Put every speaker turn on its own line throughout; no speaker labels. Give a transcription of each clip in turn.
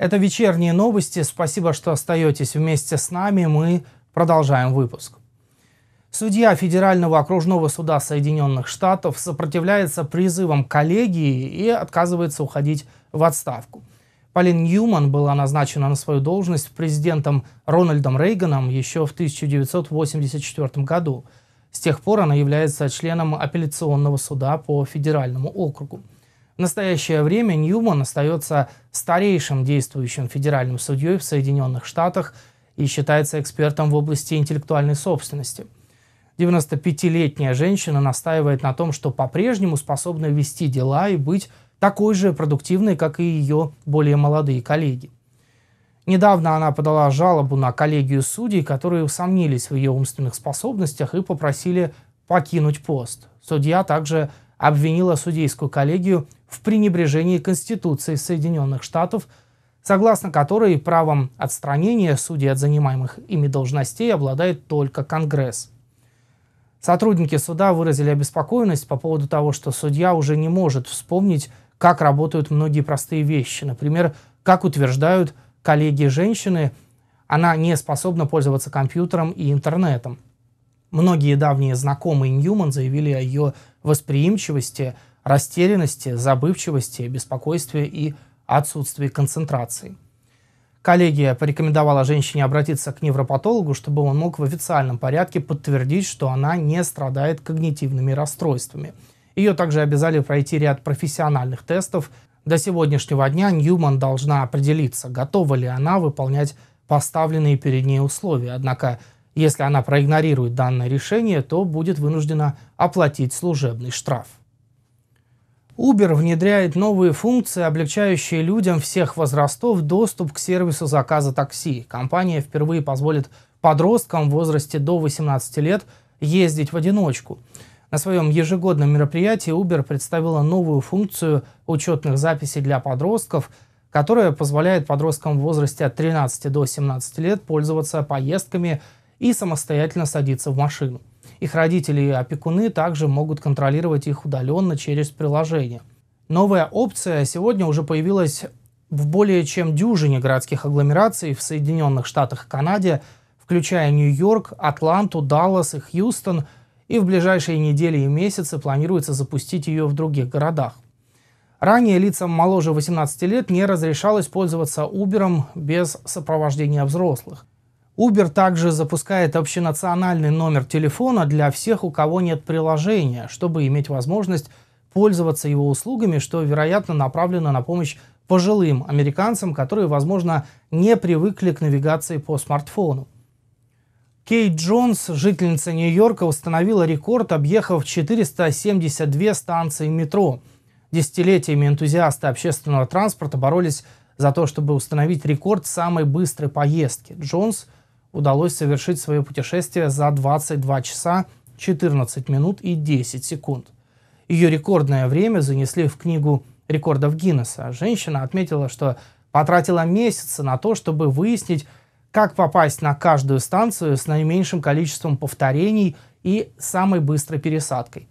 Это вечерние новости. Спасибо, что остаетесь вместе с нами. Мы продолжаем выпуск. Судья Федерального окружного суда Соединенных Штатов сопротивляется призывам коллегии и отказывается уходить в отставку. Полин Ньюман была назначена на свою должность президентом Рональдом Рейганом еще в 1984 году. С тех пор она является членом апелляционного суда по федеральному округу. В настоящее время Ньюман остается старейшим действующим федеральным судьей в Соединенных Штатах и считается экспертом в области интеллектуальной собственности. 95-летняя женщина настаивает на том, что по-прежнему способна вести дела и быть такой же продуктивной, как и ее более молодые коллеги. Недавно она подала жалобу на коллегию судей, которые усомнились в ее умственных способностях и попросили покинуть пост. Судья также обвинила судейскую коллегию в пренебрежении Конституции Соединенных Штатов, согласно которой правом отстранения судей от занимаемых ими должностей обладает только Конгресс. Сотрудники суда выразили обеспокоенность по поводу того, что судья уже не может вспомнить, как работают многие простые вещи. Например, как утверждают коллеги женщины, она не способна пользоваться компьютером и интернетом. Многие давние знакомые Ньюман заявили о ее восприимчивости – растерянности, забывчивости, беспокойстве и отсутствии концентрации. Коллегия порекомендовала женщине обратиться к невропатологу, чтобы он мог в официальном порядке подтвердить, что она не страдает когнитивными расстройствами. Ее также обязали пройти ряд профессиональных тестов. До сегодняшнего дня Ньюман должна определиться, готова ли она выполнять поставленные перед ней условия. Однако, если она проигнорирует данное решение, то будет вынуждена оплатить служебный штраф. Uber внедряет новые функции, облегчающие людям всех возрастов доступ к сервису заказа такси. Компания впервые позволит подросткам в возрасте до 18 лет ездить в одиночку. На своем ежегодном мероприятии Uber представила новую функцию учетных записей для подростков, которая позволяет подросткам в возрасте от 13 до 17 лет пользоваться поездками и самостоятельно садиться в машину. Их родители и опекуны также могут контролировать их удаленно через приложение. Новая опция сегодня уже появилась в более чем дюжине городских агломераций в Соединенных Штатах и Канаде, включая Нью-Йорк, Атланту, Даллас и Хьюстон, и в ближайшие недели и месяцы планируется запустить ее в других городах. Ранее лицам моложе 18 лет не разрешалось пользоваться Uber без сопровождения взрослых. Uber также запускает общенациональный номер телефона для всех, у кого нет приложения, чтобы иметь возможность пользоваться его услугами, что, вероятно, направлено на помощь пожилым американцам, которые, возможно, не привыкли к навигации по смартфону. Кейт Джонс, жительница Нью-Йорка, установила рекорд, объехав 472 станции метро. Десятилетиями энтузиасты общественного транспорта боролись за то, чтобы установить рекорд самой быстрой поездки. Джонс – удалось совершить свое путешествие за 22 часа 14 минут и 10 секунд. Ее рекордное время занесли в книгу рекордов Гиннесса. Женщина отметила, что потратила месяцы на то, чтобы выяснить, как попасть на каждую станцию с наименьшим количеством повторений и самой быстрой пересадкой.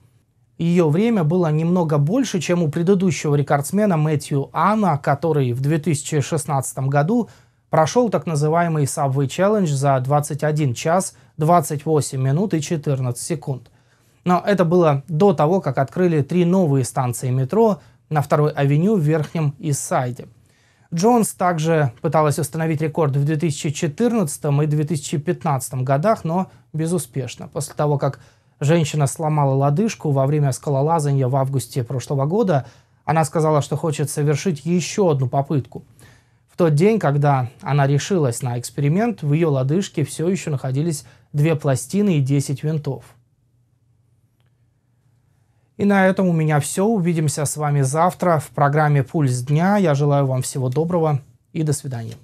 Ее время было немного больше, чем у предыдущего рекордсмена Мэтью Анна, который в 2016 году прошел так называемый Subway Challenge за 21 час 28 минут и 14 секунд. Но это было до того, как открыли три новые станции метро на второй авеню в Верхнем Иссайде. Джонс также пыталась установить рекорд в 2014 и 2015 годах, но безуспешно. После того, как женщина сломала лодыжку во время скалолазания в августе прошлого года, она сказала, что хочет совершить еще одну попытку – тот день, когда она решилась на эксперимент, в ее лодыжке все еще находились две пластины и 10 винтов. И на этом у меня все. Увидимся с вами завтра в программе «Пульс дня». Я желаю вам всего доброго и до свидания.